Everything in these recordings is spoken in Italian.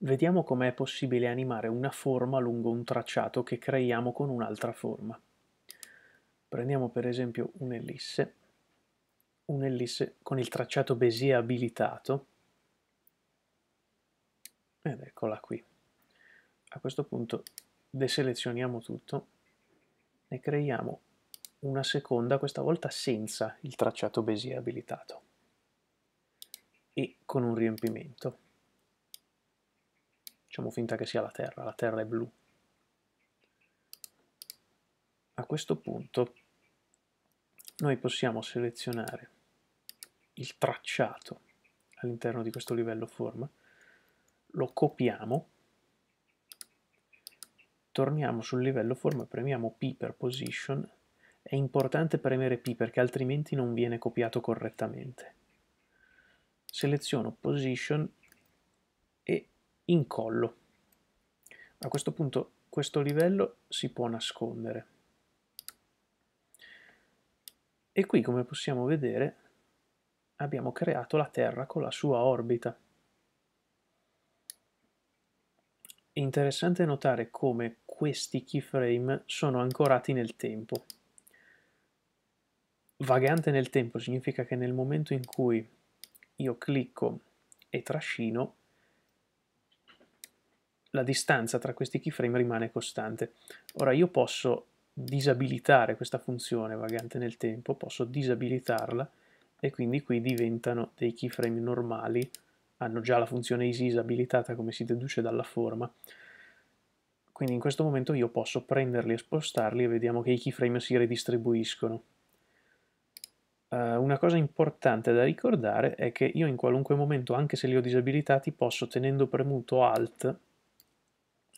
Vediamo come è possibile animare una forma lungo un tracciato che creiamo con un'altra forma. Prendiamo per esempio un'ellisse, un'ellisse con il tracciato Bézier abilitato, ed eccola qui. A questo punto deselezioniamo tutto, ne creiamo una seconda, questa volta senza il tracciato Bézier abilitato, e con un riempimento. Facciamo finta che sia la Terra, la Terra è blu. A questo punto noi possiamo selezionare il tracciato all'interno di questo livello form, lo copiamo, torniamo sul livello form, premiamo P per position, è importante premere P perché altrimenti non viene copiato correttamente. Seleziono position in collo. A questo punto questo livello si può nascondere. E qui, come possiamo vedere, abbiamo creato la Terra con la sua orbita. È interessante notare come questi keyframe sono ancorati nel tempo. Vagante nel tempo significa che nel momento in cui io clicco e trascino, la distanza tra questi keyframe rimane costante. Ora io posso disabilitare questa funzione vagante nel tempo, posso disabilitarla e quindi qui diventano dei keyframe normali, hanno già la funzione ISIS abilitata come si deduce dalla forma. Quindi in questo momento io posso prenderli e spostarli e vediamo che i keyframe si ridistribuiscono. Uh, eh, una cosa importante da ricordare è che io in qualunque momento, anche se li ho disabilitati, posso tenendo premuto Alt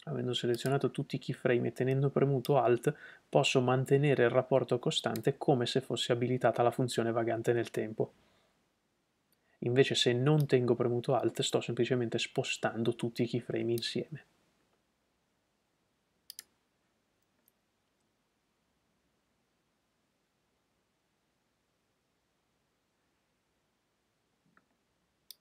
Avendo selezionato tutti i keyframe e tenendo premuto Alt, posso mantenere il rapporto costante come se fosse abilitata la funzione vagante nel tempo. Invece se non tengo premuto Alt sto semplicemente spostando tutti i keyframe insieme.